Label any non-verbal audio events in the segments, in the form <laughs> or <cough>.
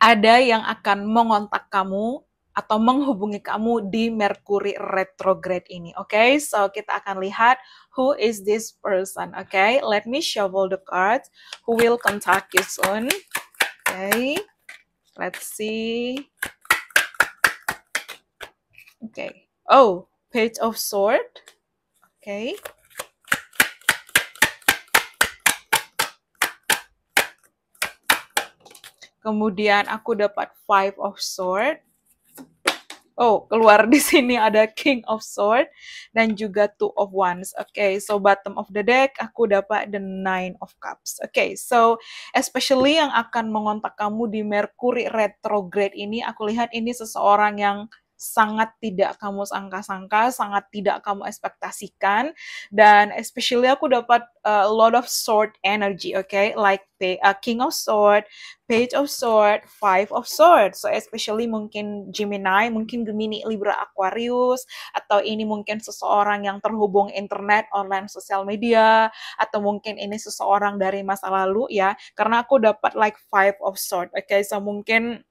ada yang akan mengontak kamu atau menghubungi kamu di Mercury retrograde ini. Oke, okay? so kita akan lihat who is this person. Oke, okay? let me shuffle the cards. Who will contact you soon? Oke, okay. let's see. Oke, okay. oh, page of sword. Oke, okay. Kemudian aku dapat Five of Sword. Oh, keluar di sini ada King of Sword dan juga Two of Wands. Oke, okay, so bottom of the deck aku dapat the Nine of Cups. Oke, okay, so especially yang akan mengontak kamu di Mercury retrograde ini, aku lihat ini seseorang yang sangat tidak kamu sangka-sangka, sangat tidak kamu ekspektasikan, dan especially aku dapat uh, a lot of sword energy, okay, like the uh, King of Sword, Page of Sword, Five of Sword, so especially mungkin Gemini, mungkin Gemini, Libra, Aquarius, atau ini mungkin seseorang yang terhubung internet, online, sosial media, atau mungkin ini seseorang dari masa lalu ya, karena aku dapat like Five of Sword, okay, so mungkin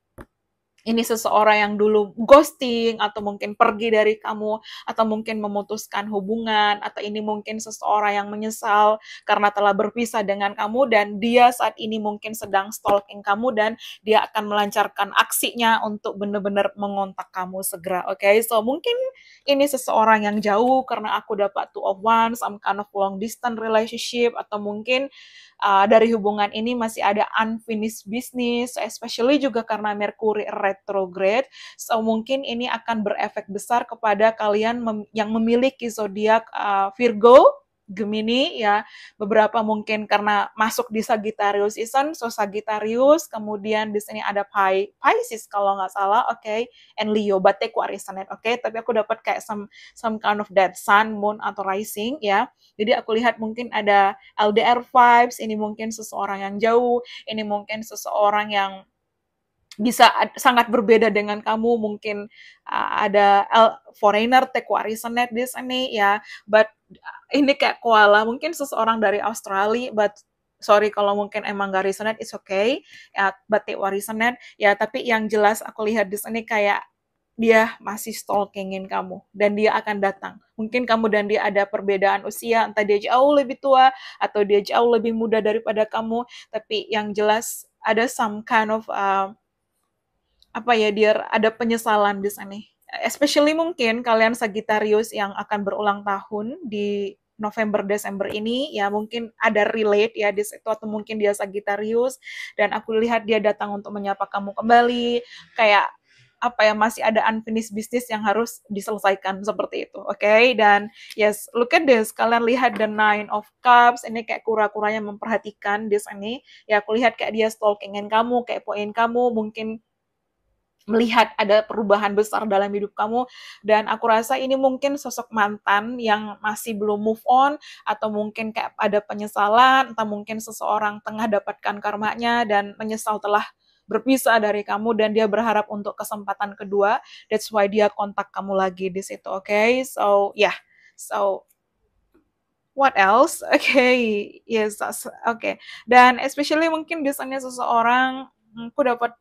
ini seseorang yang dulu ghosting atau mungkin pergi dari kamu atau mungkin memutuskan hubungan atau ini mungkin seseorang yang menyesal karena telah berpisah dengan kamu dan dia saat ini mungkin sedang stalking kamu dan dia akan melancarkan aksinya untuk benar-benar mengontak kamu segera. Oke, okay? so mungkin ini seseorang yang jauh karena aku dapat two of one, some kind of long distance relationship atau mungkin uh, dari hubungan ini masih ada unfinished business, especially juga karena Mercury red retrograde. So, mungkin ini akan berefek besar kepada kalian yang memiliki zodiak uh, Virgo Gemini ya beberapa mungkin karena masuk di Sagittarius season so Sagittarius kemudian di sini ada Pi, Pisces kalau nggak salah oke okay, and Leo but warisanet, oke okay? tapi aku dapat kayak some some kind of that sun moon atau rising ya jadi aku lihat mungkin ada LDR vibes ini mungkin seseorang yang jauh ini mungkin seseorang yang bisa sangat berbeda dengan kamu mungkin uh, ada eh, foreigner take warisan net this ini ya but ah, ini kayak koala mungkin seseorang dari Australia but sorry kalau mungkin emang gak resonate it's okay ya but take what ya tapi yang jelas aku lihat di sini kayak dia masih stalkingin kamu dan dia akan datang. Mungkin kamu dan dia ada perbedaan usia, entah dia jauh lebih tua atau dia jauh lebih muda daripada kamu, tapi yang jelas ada some kind of uh, apa ya dia ada penyesalan di sana especially mungkin kalian Sagittarius yang akan berulang tahun di November Desember ini ya mungkin ada relate ya di situ atau mungkin dia Sagittarius dan aku lihat dia datang untuk menyapa kamu kembali kayak apa ya masih ada unfinished business yang harus diselesaikan seperti itu, oke? Okay? Dan yes, look at this. Kalian lihat the nine of cups ini kayak kura-kuranya memperhatikan this ini. Ya aku lihat kayak dia stalkingin kamu, kayak poin kamu, mungkin melihat ada perubahan besar dalam hidup kamu dan aku rasa ini mungkin sosok mantan yang masih belum move on atau mungkin kayak ada penyesalan atau mungkin seseorang tengah dapatkan karmanya dan menyesal telah berpisah dari kamu dan dia berharap untuk kesempatan kedua. That's why dia kontak kamu lagi di situ, oke? Okay? So, yeah. So what else? Oke, <laughs> okay. yes, oke. Okay. Dan especially mungkin biasanya seseorang hmm, aku dapat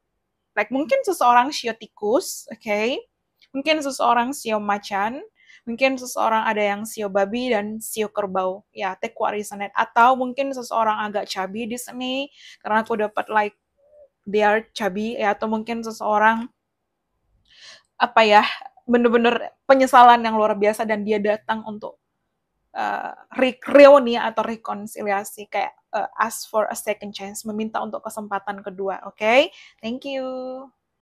Like mungkin seseorang sio tikus, oke? Okay? Mungkin seseorang sio macan, mungkin seseorang ada yang sio babi dan sio kerbau ya take what resonate atau mungkin seseorang agak cabi di sini karena aku dapat like they are cabi ya atau mungkin seseorang apa ya bener-bener penyesalan yang luar biasa dan dia datang untuk uh, eh, reuni atau rekonsiliasi kayak uh, ask for a second chance, meminta untuk kesempatan kedua. Oke, okay? thank you.